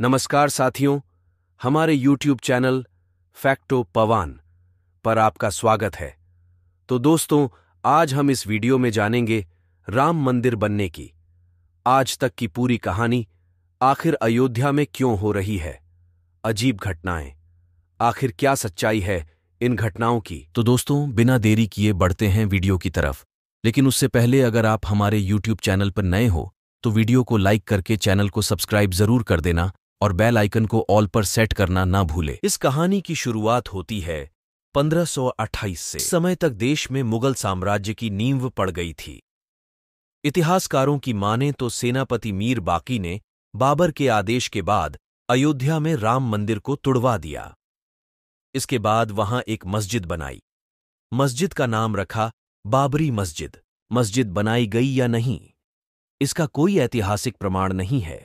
नमस्कार साथियों हमारे YouTube चैनल फैक्टो पवान पर आपका स्वागत है तो दोस्तों आज हम इस वीडियो में जानेंगे राम मंदिर बनने की आज तक की पूरी कहानी आखिर अयोध्या में क्यों हो रही है अजीब घटनाएं आखिर क्या सच्चाई है इन घटनाओं की तो दोस्तों बिना देरी किए बढ़ते हैं वीडियो की तरफ लेकिन उससे पहले अगर आप हमारे YouTube चैनल पर नए हो तो वीडियो को लाइक करके चैनल को सब्सक्राइब जरूर कर देना और बेल आइकन को ऑल पर सेट करना ना भूले इस कहानी की शुरुआत होती है 1528 से समय तक देश में मुगल साम्राज्य की नींव पड़ गई थी इतिहासकारों की माने तो सेनापति मीर बाकी ने बाबर के आदेश के बाद अयोध्या में राम मंदिर को तुड़वा दिया इसके बाद वहां एक मस्जिद बनाई मस्जिद का नाम रखा बाबरी मस्जिद मस्जिद बनाई गई या नहीं इसका कोई ऐतिहासिक प्रमाण नहीं है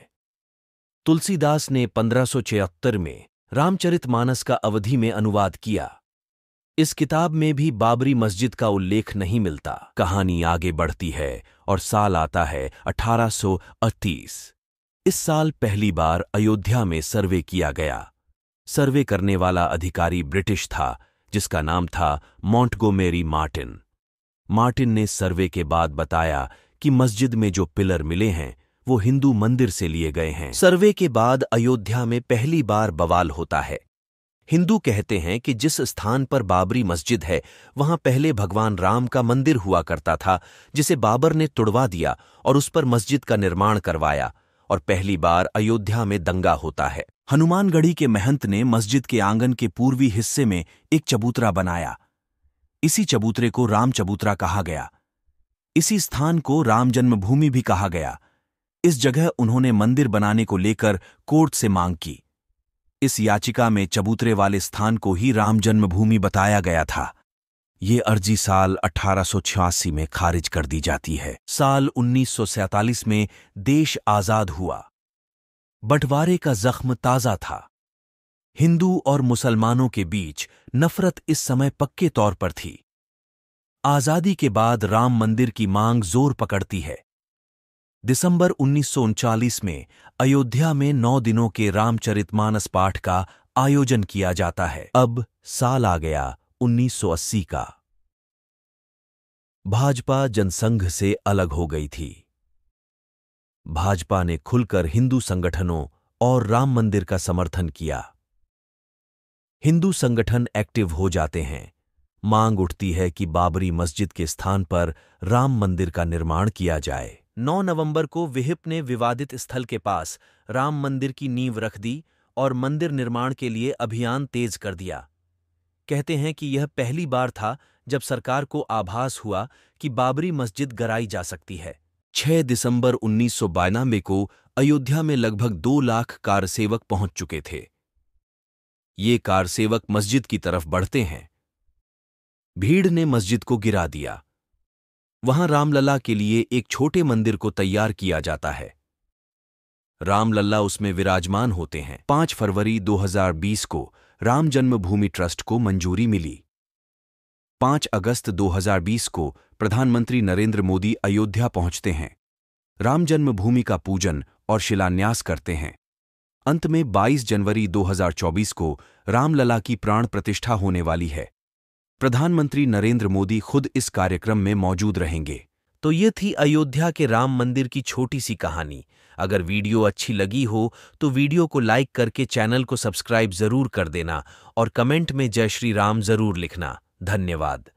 तुलसीदास ने 1576 में रामचरितमानस का अवधि में अनुवाद किया इस किताब में भी बाबरी मस्जिद का उल्लेख नहीं मिलता कहानी आगे बढ़ती है और साल आता है 1838। इस साल पहली बार अयोध्या में सर्वे किया गया सर्वे करने वाला अधिकारी ब्रिटिश था जिसका नाम था मॉन्टगोमेरी मार्टिन मार्टिन ने सर्वे के बाद बताया कि मस्जिद में जो पिलर मिले हैं वो हिंदू मंदिर से लिए गए हैं सर्वे के बाद अयोध्या में पहली बार बवाल होता है हिंदू कहते हैं कि जिस स्थान पर बाबरी मस्जिद है वहां पहले भगवान राम का मंदिर हुआ करता था जिसे बाबर ने तुड़वा दिया और उस पर मस्जिद का निर्माण करवाया और पहली बार अयोध्या में दंगा होता है हनुमानगढ़ी के महंत ने मस्जिद के आंगन के पूर्वी हिस्से में एक चबूतरा बनाया इसी चबूतरे को राम चबूतरा कहा गया इसी स्थान को राम जन्मभूमि भी कहा गया इस जगह उन्होंने मंदिर बनाने को लेकर कोर्ट से मांग की इस याचिका में चबूतरे वाले स्थान को ही राम जन्मभूमि बताया गया था ये अर्जी साल 1886 में खारिज कर दी जाती है साल 1947 में देश आजाद हुआ बंटवारे का जख्म ताजा था हिंदू और मुसलमानों के बीच नफरत इस समय पक्के तौर पर थी आजादी के बाद राम मंदिर की मांग जोर पकड़ती है दिसंबर उन्नीस में अयोध्या में नौ दिनों के रामचरितमानस पाठ का आयोजन किया जाता है अब साल आ गया 1980 का भाजपा जनसंघ से अलग हो गई थी भाजपा ने खुलकर हिंदू संगठनों और राम मंदिर का समर्थन किया हिंदू संगठन एक्टिव हो जाते हैं मांग उठती है कि बाबरी मस्जिद के स्थान पर राम मंदिर का निर्माण किया जाए 9 नवंबर को विहिप ने विवादित स्थल के पास राम मंदिर की नींव रख दी और मंदिर निर्माण के लिए अभियान तेज कर दिया कहते हैं कि यह पहली बार था जब सरकार को आभास हुआ कि बाबरी मस्जिद गराई जा सकती है 6 दिसंबर उन्नीस सौ को अयोध्या में लगभग दो लाख कारसेवक पहुंच चुके थे ये कारसेवक मस्जिद की तरफ बढ़ते हैं भीड़ ने मस्जिद को गिरा दिया वहां रामलला के लिए एक छोटे मंदिर को तैयार किया जाता है रामलला उसमें विराजमान होते हैं 5 फरवरी 2020 को राम जन्मभूमि ट्रस्ट को मंजूरी मिली 5 अगस्त 2020 को प्रधानमंत्री नरेंद्र मोदी अयोध्या पहुंचते हैं राम जन्मभूमि का पूजन और शिलान्यास करते हैं अंत में 22 जनवरी 2024 को रामलला की प्राण प्रतिष्ठा होने वाली है प्रधानमंत्री नरेंद्र मोदी खुद इस कार्यक्रम में मौजूद रहेंगे तो ये थी अयोध्या के राम मंदिर की छोटी सी कहानी अगर वीडियो अच्छी लगी हो तो वीडियो को लाइक करके चैनल को सब्सक्राइब जरूर कर देना और कमेंट में जय श्री राम जरूर लिखना धन्यवाद